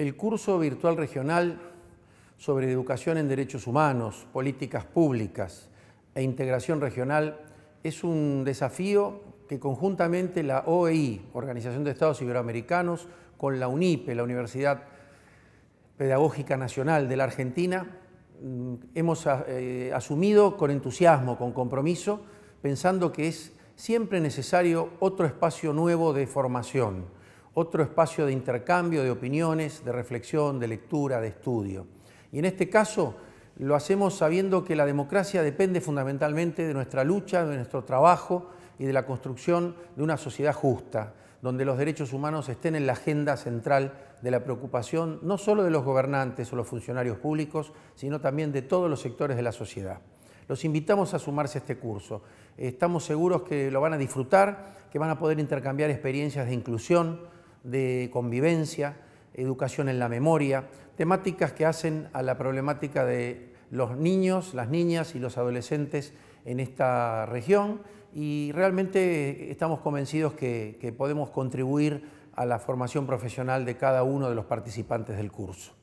el curso virtual regional sobre educación en derechos humanos, políticas públicas e integración regional es un desafío que conjuntamente la OEI, Organización de Estados Iberoamericanos, con la UNIPE, la Universidad Pedagógica Nacional de la Argentina, mm, hemos eh, asumido con entusiasmo, con compromiso, pensando que es siempre necesario otro espacio nuevo de formación otro espacio de intercambio de opiniones, de reflexión, de lectura, de estudio. Y en este caso lo hacemos sabiendo que la democracia depende fundamentalmente de nuestra lucha, de nuestro trabajo y de la construcción de una sociedad justa, donde los derechos humanos estén en la agenda central de la preocupación no solo de los gobernantes o los funcionarios públicos, sino también de todos los sectores de la sociedad. Los invitamos a sumarse a este curso. Estamos seguros que lo van a disfrutar, que van a poder intercambiar experiencias de inclusión, de convivencia, educación en la memoria, temáticas que hacen a la problemática de los niños, las niñas y los adolescentes en esta región y realmente estamos convencidos que, que podemos contribuir a la formación profesional de cada uno de los participantes del curso.